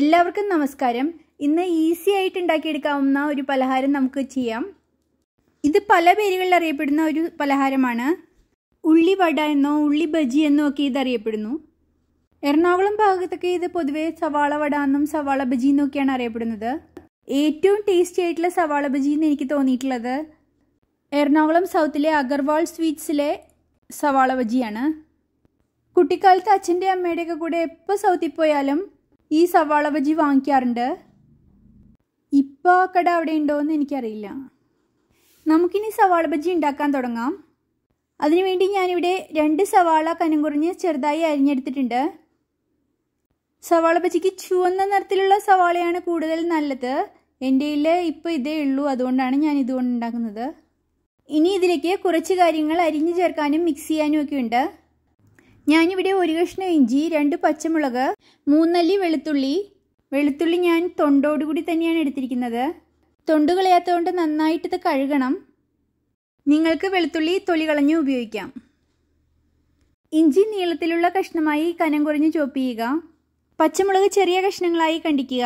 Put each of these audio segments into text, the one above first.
എല്ലാവർക്കും നമസ്കാരം ഇന്ന് ഈസി ആയിട്ട് ഉണ്ടാക്കിയെടുക്കാവുന്ന ഒരു പലഹാരം നമുക്ക് ചെയ്യാം ഇത് പല പേരുകളിൽ അറിയപ്പെടുന്ന ഒരു പലഹാരമാണ് ഉള്ളി വട എന്നോ ഉള്ളി ബജി എന്നോ ഒക്കെ ഇത് അറിയപ്പെടുന്നു എറണാകുളം ഭാഗത്തൊക്കെ ഇത് പൊതുവേ സവാള വട എന്നും സവാള ബജി എന്നൊക്കെയാണ് അറിയപ്പെടുന്നത് ഏറ്റവും ടേസ്റ്റി ആയിട്ടുള്ള സവാള ബജി എന്ന് എനിക്ക് തോന്നിയിട്ടുള്ളത് എറണാകുളം സൗത്തിലെ അഗർവാൾ സ്വീറ്റ്സിലെ സവാള ബജിയാണ് കുട്ടിക്കാലത്ത് അച്ഛൻ്റെ അമ്മയുടെയൊക്കെ കൂടെ എപ്പോൾ സൗത്തിൽ പോയാലും ഈ സവാള ബജി വാങ്ങിക്കാറുണ്ട് ഇപ്പോൾ കട അവിടെ ഉണ്ടോ എന്ന് എനിക്കറിയില്ല നമുക്കിനി സവാള ബജി ഉണ്ടാക്കാൻ തുടങ്ങാം അതിനുവേണ്ടി ഞാനിവിടെ രണ്ട് സവാള കനം കുറഞ്ഞ് ചെറുതായി അരിഞ്ഞെടുത്തിട്ടുണ്ട് സവാള ബജിക്ക് ചുവന്ന നിറത്തിലുള്ള സവാളയാണ് കൂടുതൽ നല്ലത് എൻ്റെ കയ്യിൽ ഇപ്പോൾ ഇതേ ഉള്ളൂ അതുകൊണ്ടാണ് ഞാൻ ഇതുകൊണ്ട് ഉണ്ടാക്കുന്നത് ഇനി ഇതിലേക്ക് കുറച്ച് കാര്യങ്ങൾ അരിഞ്ഞു ചേർക്കാനും മിക്സ് ചെയ്യാനും ഒക്കെ ഉണ്ട് ഞാനിവിടെ ഒരു കഷ്ണം ഇഞ്ചി രണ്ട് പച്ചമുളക് മൂന്നല്ലി വെളുത്തുള്ളി വെളുത്തുള്ളി ഞാൻ തൊണ്ടോടുകൂടി തന്നെയാണ് എടുത്തിരിക്കുന്നത് തൊണ്ട് കളയാത്തതുകൊണ്ട് നന്നായിട്ടിത് കഴുകണം നിങ്ങൾക്ക് വെളുത്തുള്ളി തൊലി കളഞ്ഞ് ഉപയോഗിക്കാം ഇഞ്ചി നീളത്തിലുള്ള കഷ്ണമായി കനം കുറഞ്ഞ് ചോപ്പ് ചെയ്യുക പച്ചമുളക് ചെറിയ കഷ്ണങ്ങളായി കണ്ടിക്കുക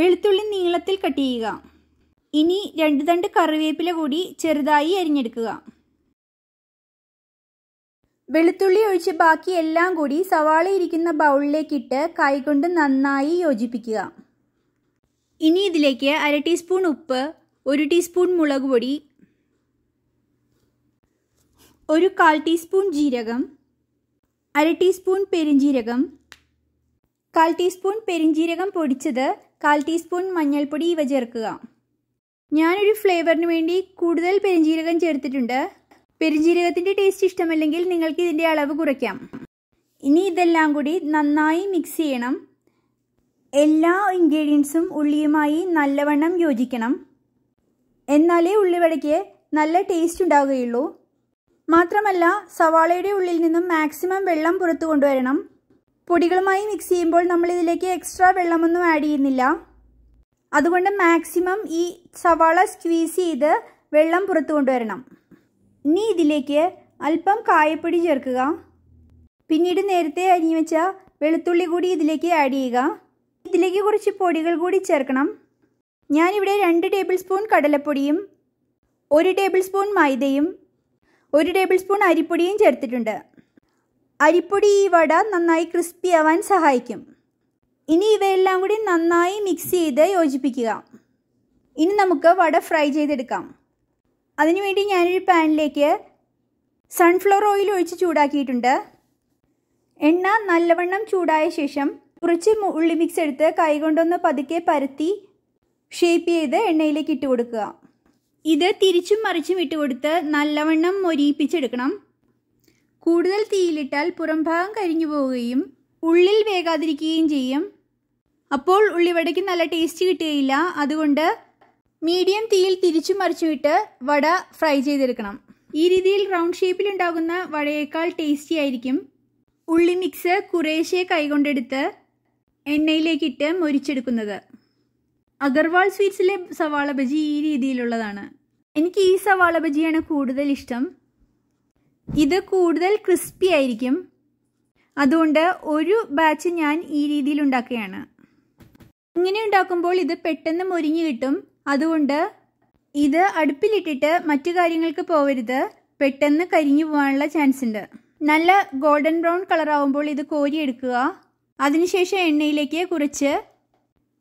വെളുത്തുള്ളി നീളത്തിൽ കട്ട് ചെയ്യുക ഇനി രണ്ട് തണ്ട് കറിവേപ്പില കൂടി ചെറുതായി അരിഞ്ഞെടുക്കുക വെളുത്തുള്ളി ഒഴിച്ച് ബാക്കി എല്ലാം കൂടി സവാള ഇരിക്കുന്ന ബൗളിലേക്കിട്ട് കൈകൊണ്ട് നന്നായി യോജിപ്പിക്കുക ഇനി ഇതിലേക്ക് അര ടീസ്പൂൺ ഉപ്പ് ഒരു ടീസ്പൂൺ മുളക് പൊടി ഒരു കാൽ ടീസ്പൂൺ ജീരകം അര ടീസ്പൂൺ പെരിഞ്ജീരകം കാൽ ടീസ്പൂൺ പെരിഞ്ജീരകം പൊടിച്ചത് കാൽ ടീസ്പൂൺ മഞ്ഞൾപ്പൊടി ഇവ ചേർക്കുക ഞാനൊരു ഫ്ലേവറിന് വേണ്ടി കൂടുതൽ പെരിഞ്ജീരകം ചേർത്തിട്ടുണ്ട് പെരുംജീരകത്തിൻ്റെ ടേസ്റ്റ് ഇഷ്ടമല്ലെങ്കിൽ നിങ്ങൾക്ക് ഇതിൻ്റെ അളവ് കുറയ്ക്കാം ഇനി ഇതെല്ലാം കൂടി നന്നായി മിക്സ് ചെയ്യണം എല്ലാ ഇൻഗ്രീഡിയൻസും ഉള്ളിയുമായി നല്ലവണ്ണം യോജിക്കണം എന്നാലേ ഉള്ളിവടയ്ക്ക് നല്ല ടേസ്റ്റ് ഉണ്ടാവുകയുള്ളൂ മാത്രമല്ല സവാളയുടെ ഉള്ളിൽ നിന്നും മാക്സിമം വെള്ളം പുറത്തു കൊണ്ടുവരണം പൊടികളുമായി മിക്സ് ചെയ്യുമ്പോൾ നമ്മൾ ഇതിലേക്ക് എക്സ്ട്രാ വെള്ളമൊന്നും ആഡ് ചെയ്യുന്നില്ല അതുകൊണ്ട് മാക്സിമം ഈ സവാള സ്ക്വീസ് ചെയ്ത് വെള്ളം പുറത്തു കൊണ്ടുവരണം ഇനി ഇതിലേക്ക് അല്പം കായപ്പൊടി ചേർക്കുക പിന്നീട് നേരത്തെ അരിഞ്ഞു വെച്ച വെളുത്തുള്ളി കൂടി ഇതിലേക്ക് ആഡ് ചെയ്യുക ഇതിലേക്ക് കുറച്ച് പൊടികൾ കൂടി ചേർക്കണം ഞാനിവിടെ രണ്ട് ടേബിൾ സ്പൂൺ കടലപ്പൊടിയും ഒരു ടേബിൾ സ്പൂൺ മൈദയും ഒരു ടേബിൾ സ്പൂൺ അരിപ്പൊടിയും ചേർത്തിട്ടുണ്ട് അരിപ്പൊടി ഈ വട നന്നായി ക്രിസ്പി ആവാൻ സഹായിക്കും ഇനി ഇവയെല്ലാം കൂടി നന്നായി മിക്സ് ചെയ്ത് യോജിപ്പിക്കുക ഇനി നമുക്ക് വട ഫ്രൈ ചെയ്തെടുക്കാം അതിനുവേണ്ടി ഞാനൊരു പാനിലേക്ക് സൺഫ്ലവർ ഓയിൽ ഒഴിച്ച് ചൂടാക്കിയിട്ടുണ്ട് എണ്ണ നല്ലവണ്ണം ചൂടായ ശേഷം കുറച്ച് ഉള്ളി മിക്സ് എടുത്ത് കൈകൊണ്ടൊന്ന് പതുക്കെ പരത്തി ഷേപ്പ് ചെയ്ത് എണ്ണയിലേക്ക് ഇട്ട് കൊടുക്കുക ഇത് തിരിച്ചും മറിച്ചും ഇട്ട് കൊടുത്ത് നല്ലവണ്ണം മൊരിയിപ്പിച്ചെടുക്കണം കൂടുതൽ തീയിലിട്ടാൽ പുറംഭാഗം കരിഞ്ഞു പോവുകയും ഉള്ളിൽ വേകാതിരിക്കുകയും ചെയ്യും അപ്പോൾ ഉള്ളിവടയ്ക്ക് നല്ല ടേസ്റ്റ് കിട്ടുകയില്ല അതുകൊണ്ട് മീഡിയം തീയിൽ തിരിച്ചു മറിച്ചുവിട്ട് വട ഫ്രൈ ചെയ്തെടുക്കണം ഈ രീതിയിൽ റൗണ്ട് ഷേപ്പിൽ ഉണ്ടാകുന്ന വടയേക്കാൾ ടേസ്റ്റി ആയിരിക്കും ഉള്ളി മിക്സ് കുറേശ്ശെ കൈകൊണ്ടെടുത്ത് എണ്ണയിലേക്കിട്ട് മൊരിച്ചെടുക്കുന്നത് അഗർവാൾ സ്വീറ്റ്സിലെ സവാള ബജി ഈ രീതിയിലുള്ളതാണ് എനിക്ക് ഈ സവാള ബജിയാണ് കൂടുതൽ ഇഷ്ടം ഇത് കൂടുതൽ ക്രിസ്പി ആയിരിക്കും അതുകൊണ്ട് ഒരു ബാച്ച് ഞാൻ ഈ രീതിയിൽ ഉണ്ടാക്കുകയാണ് ഇങ്ങനെ ഉണ്ടാക്കുമ്പോൾ ഇത് പെട്ടെന്ന് മുരിഞ്ഞു കിട്ടും അതുകൊണ്ട് ഇത് അടുപ്പിലിട്ടിട്ട് മറ്റു കാര്യങ്ങൾക്ക് പോവരുത് പെട്ടെന്ന് കരിഞ്ഞു പോകാനുള്ള ചാൻസ് ഉണ്ട് നല്ല ഗോൾഡൻ ബ്രൗൺ കളറാവുമ്പോൾ ഇത് കോരിയെടുക്കുക അതിനുശേഷം എണ്ണയിലേക്ക് കുറച്ച്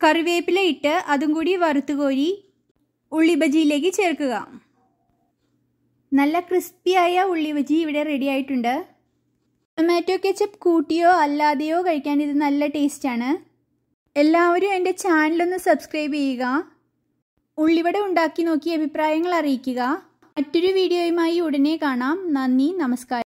കറിവേപ്പില ഇട്ട് അതും കൂടി വറുത്ത് കോരി ഉള്ളിബജിയിലേക്ക് ചേർക്കുക നല്ല ക്രിസ്പിയായ ഉള്ളിബജി ഇവിടെ റെഡി ആയിട്ടുണ്ട് ടൊമാറ്റോ കെച്ചപ്പ് കൂട്ടിയോ അല്ലാതെയോ കഴിക്കാൻ ഇത് നല്ല ടേസ്റ്റാണ് എല്ലാവരും എൻ്റെ ചാനലൊന്ന് സബ്സ്ക്രൈബ് ചെയ്യുക ഉള്ളിവട ഉണ്ടാക്കി നോക്കി അഭിപ്രായങ്ങൾ അറിയിക്കുക മറ്റൊരു വീഡിയോയുമായി ഉടനെ കാണാം നന്ദി നമസ്കാരം